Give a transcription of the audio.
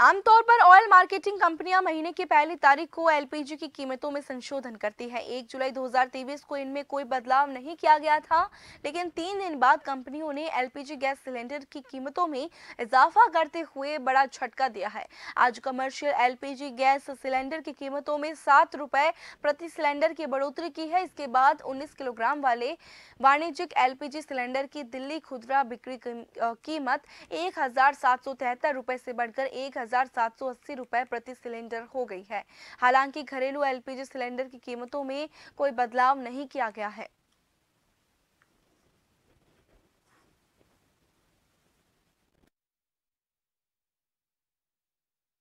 आमतौर पर oil marketing कंपनियां महीने की पहली तारीख को एलपीजी की कीमतों में संशोधन करती है 1 जुलाई 2023 को इनमें कोई बदलाव नहीं किया गया था लेकिन तीन दिन बाद कंपनियों ने एलपीजी गैस सिलेंडर की कीमतों में इजाफा करते हुए बड़ा झटका दिया है आज कमर्शियल एलपीजी गैस सिलेंडर की कीमतों में सात रुपए प्रति सिलेंडर की बढ़ोतरी की है इसके बाद उन्नीस किलोग्राम वाले वाणिज्यिक एल सिलेंडर की दिल्ली खुदरा बिक्री कीमत एक हजार से बढ़कर एक दो रुपए प्रति सिलेंडर हो गई है हालांकि घरेलू एलपीजी सिलेंडर की कीमतों में कोई बदलाव नहीं किया गया है